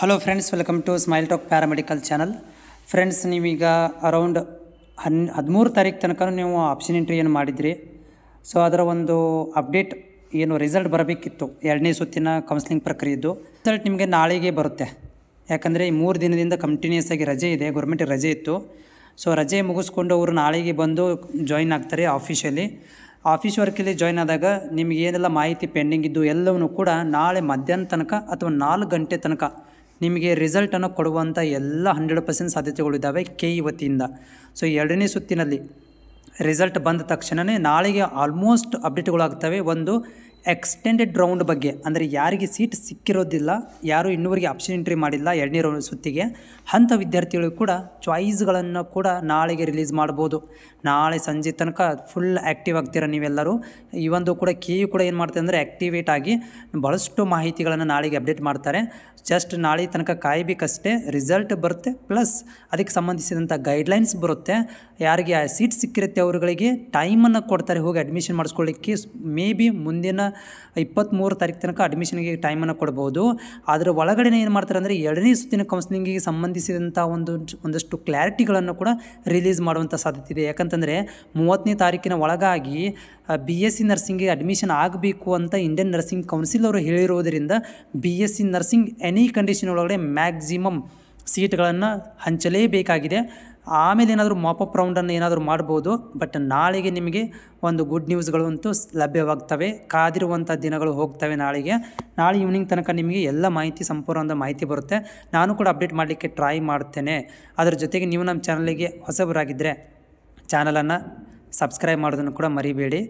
hello friends welcome to Smile Talk paramedical channel friends ನೀವೀಗ around ಹನ್ ಹದಿಮೂರು ತಾರೀಕು ತನಕ ನೀವು ಆಪ್ಷನ್ ಇಂಟ್ರಿಯನ್ನು ಮಾಡಿದ್ರಿ ಸೊ ಅದರ ಒಂದು ಅಪ್ಡೇಟ್ ಏನು ರಿಸಲ್ಟ್ ಬರಬೇಕಿತ್ತು ಎರಡನೇ ಸುತ್ತಿನ ಕೌನ್ಸಿಲಿಂಗ್ ಪ್ರಕ್ರಿಯೆದ್ದು ರಿಸಲ್ಟ್ ನಿಮಗೆ ನಾಳೆಗೆ ಬರುತ್ತೆ ಯಾಕಂದರೆ ಈ ಮೂರು ದಿನದಿಂದ ಕಂಟಿನ್ಯೂಸ್ ಆಗಿ ರಜೆ ಇದೆ ಗೌರ್ಮೆಂಟ್ ರಜೆ ಇತ್ತು ಸೊ ರಜೆ ಮುಗಿಸ್ಕೊಂಡು ಅವರು ನಾಳೆಗೆ ಬಂದು ಜಾಯಿನ್ ಆಗ್ತಾರೆ ಆಫೀಸಲ್ಲಿ ಆಫೀಸ್ ವರ್ಕಲ್ಲಿ ಜಾಯ್ನ್ ಆದಾಗ ನಿಮಗೆ ಏನೆಲ್ಲ ಮಾಹಿತಿ ಪೆಂಡಿಂಗ್ ಇದ್ದು ಎಲ್ಲವೂ ಕೂಡ ನಾಳೆ ಮಧ್ಯಾಹ್ನ ತನಕ ಅಥವಾ ನಾಲ್ಕು ಗಂಟೆ ತನಕ ನಿಮಗೆ ರಿಸಲ್ಟನ್ನು ಕೊಡುವಂಥ ಎಲ್ಲ ಹಂಡ್ರೆಡ್ ಪರ್ಸೆಂಟ್ ಸಾಧ್ಯತೆಗಳಿದ್ದಾವೆ ಕೆ ಇ ವತಿಯಿಂದ ಸೊ ಎರಡನೇ ಸುತ್ತಿನಲ್ಲಿ ರಿಸಲ್ಟ್ ಬಂದ ತಕ್ಷಣವೇ ನಾಳೆಗೆ ಆಲ್ಮೋಸ್ಟ್ ಅಪ್ಡೇಟ್ಗಳಾಗ್ತವೆ ಒಂದು ಎಕ್ಸ್ಟೆಂಡೆಡ್ ರೌಂಡ್ ಬಗ್ಗೆ ಅಂದರೆ ಯಾರಿಗೆ ಸೀಟ್ ಸಿಕ್ಕಿರೋದಿಲ್ಲ ಯಾರು ಇನ್ನೂವರೆಗೆ ಆಪ್ಷನ್ ಎಂಟ್ರಿ ಮಾಡಿಲ್ಲ ಎರಡನೇ ರೌಂಡ್ ಸುತ್ತಿಗೆ ಅಂಥ ವಿದ್ಯಾರ್ಥಿಗಳಿಗೂ ಕೂಡ ಚಾಯ್ಸ್ಗಳನ್ನು ಕೂಡ ನಾಳೆಗೆ ರಿಲೀಸ್ ಮಾಡ್ಬೋದು ನಾಳೆ ಸಂಜೆ ತನಕ ಫುಲ್ ಆ್ಯಕ್ಟಿವ್ ಆಗ್ತೀರ ನೀವೆಲ್ಲರೂ ಈ ಒಂದು ಕೂಡ ಯು ಕೂಡ ಏನು ಮಾಡ್ತಾರೆ ಅಂದರೆ ಆ್ಯಕ್ಟಿವೇಟ್ ಆಗಿ ಭಾಳಷ್ಟು ಮಾಹಿತಿಗಳನ್ನು ನಾಳೆಗೆ ಅಪ್ಡೇಟ್ ಮಾಡ್ತಾರೆ ಜಸ್ಟ್ ನಾಳೆ ತನಕ ಕಾಯಬೇಕಷ್ಟೇ ರಿಸಲ್ಟ್ ಬರುತ್ತೆ ಪ್ಲಸ್ ಅದಕ್ಕೆ ಸಂಬಂಧಿಸಿದಂಥ ಗೈಡ್ಲೈನ್ಸ್ ಬರುತ್ತೆ ಯಾರಿಗೆ ಸೀಟ್ ಸಿಕ್ಕಿರುತ್ತೆ ಅವರುಗಳಿಗೆ ಟೈಮನ್ನು ಕೊಡ್ತಾರೆ ಹೋಗಿ ಅಡ್ಮಿಷನ್ ಮಾಡಿಸ್ಕೊಳ್ಳಿಕ್ಕೆ ಮೇ ಬಿ ಮುಂದಿನ ಇಪ್ಪತ್ತ್ಮೂರು ತಾರೀಕು ತನಕ ಅಡ್ಮಿಷನ್ಗೆ ಟೈಮನ್ನು ಕೊಡ್ಬೋದು ಅದರ ಒಳಗಡೆ ಏನು ಮಾಡ್ತಾರೆ ಅಂದರೆ ಎರಡನೇ ಸುತ್ತಿನ ಕೌನ್ಸಿಲಿಂಗಿಗೆ ಸಂಬಂಧಿಸಿದಂಥ ಒಂದು ಒಂದಷ್ಟು ಕ್ಲಾರಿಟಿಗಳನ್ನು ಕೂಡ ರಿಲೀಸ್ ಮಾಡುವಂಥ ಸಾಧ್ಯತೆ ಇದೆ ಯಾಕಂತಂದರೆ ಮೂವತ್ತನೇ ತಾರೀಕಿನ ಒಳಗಾಗಿ ಬಿ ಎಸ್ ಸಿ ನರ್ಸಿಂಗ್ಗೆ ಅಡ್ಮಿಷನ್ ಆಗಬೇಕು ಅಂತ ಇಂಡಿಯನ್ ನರ್ಸಿಂಗ್ ಕೌನ್ಸಿಲ್ ಅವರು ಹೇಳಿರುವುದರಿಂದ B S C nursing any condition ಒಳಗಡೆ ಮ್ಯಾಕ್ಸಿಮಮ್ ಸೀಟ್ಗಳನ್ನು ಹಂಚಲೇಬೇಕಾಗಿದೆ ಆಮೇಲೆ ಏನಾದರೂ ಮಾಪಪ್ ರೌಂಡನ್ನು ಏನಾದರೂ ಮಾಡ್ಬೋದು ಬಟ್ ನಾಳೆಗೆ ನಿಮಗೆ ಒಂದು ಗುಡ್ ನ್ಯೂಸ್ಗಳು ಅಂತೂ ಲಭ್ಯವಾಗ್ತವೆ ಕಾದಿರುವಂಥ ದಿನಗಳು ಹೋಗ್ತವೆ ನಾಳೆಗೆ ನಾಳೆ ಈವ್ನಿಂಗ್ ತನಕ ನಿಮಗೆ ಎಲ್ಲ ಮಾಹಿತಿ ಸಂಪೂರ್ಣವಾದ ಮಾಹಿತಿ ಬರುತ್ತೆ ನಾನು ಕೂಡ ಅಪ್ಡೇಟ್ ಮಾಡಲಿಕ್ಕೆ ಟ್ರೈ ಮಾಡ್ತೇನೆ ಅದರ ಜೊತೆಗೆ ನೀವು ನಮ್ಮ ಚಾನಲಿಗೆ ಹೊಸಬರಾಗಿದ್ದರೆ ಚಾನಲನ್ನು ಸಬ್ಸ್ಕ್ರೈಬ್ ಮಾಡೋದನ್ನು ಕೂಡ ಮರಿಬೇಡಿ